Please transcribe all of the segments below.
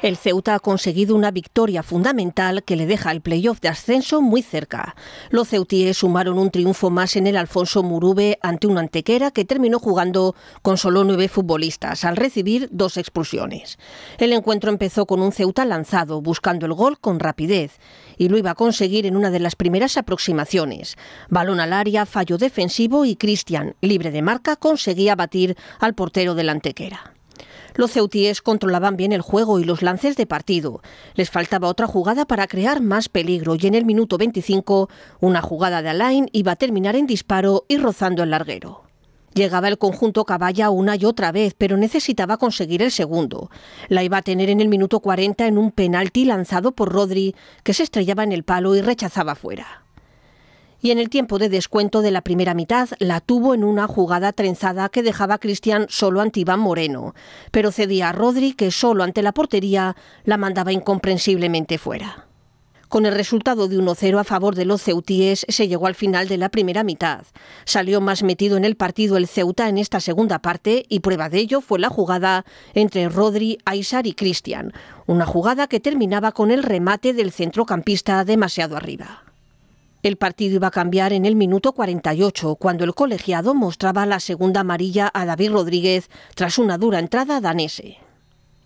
El Ceuta ha conseguido una victoria fundamental que le deja el playoff de ascenso muy cerca. Los ceutíes sumaron un triunfo más en el Alfonso Murube ante un antequera que terminó jugando con solo nueve futbolistas al recibir dos expulsiones. El encuentro empezó con un Ceuta lanzado, buscando el gol con rapidez, y lo iba a conseguir en una de las primeras aproximaciones. Balón al área, fallo defensivo y Cristian, libre de marca, conseguía batir al portero del antequera. Los ceutíes controlaban bien el juego y los lances de partido. Les faltaba otra jugada para crear más peligro y en el minuto 25 una jugada de Alain iba a terminar en disparo y rozando el larguero. Llegaba el conjunto caballa una y otra vez, pero necesitaba conseguir el segundo. La iba a tener en el minuto 40 en un penalti lanzado por Rodri, que se estrellaba en el palo y rechazaba fuera y en el tiempo de descuento de la primera mitad la tuvo en una jugada trenzada que dejaba a Cristian solo ante Iván Moreno, pero cedía a Rodri que solo ante la portería la mandaba incomprensiblemente fuera. Con el resultado de 1-0 a favor de los ceutíes se llegó al final de la primera mitad. Salió más metido en el partido el Ceuta en esta segunda parte y prueba de ello fue la jugada entre Rodri, Aysar y Cristian, una jugada que terminaba con el remate del centrocampista demasiado arriba. El partido iba a cambiar en el minuto 48, cuando el colegiado mostraba la segunda amarilla a David Rodríguez tras una dura entrada danese.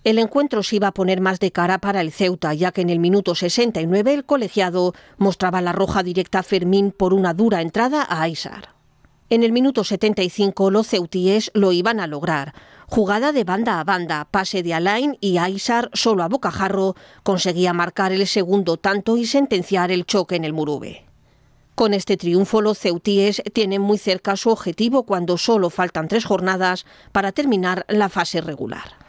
El encuentro se iba a poner más de cara para el Ceuta, ya que en el minuto 69 el colegiado mostraba la roja directa a Fermín por una dura entrada a Aysar. En el minuto 75 los ceutíes lo iban a lograr. Jugada de banda a banda, pase de Alain y Aysar solo a bocajarro conseguía marcar el segundo tanto y sentenciar el choque en el Murube. Con este triunfo, los ceutíes tienen muy cerca su objetivo cuando solo faltan tres jornadas para terminar la fase regular.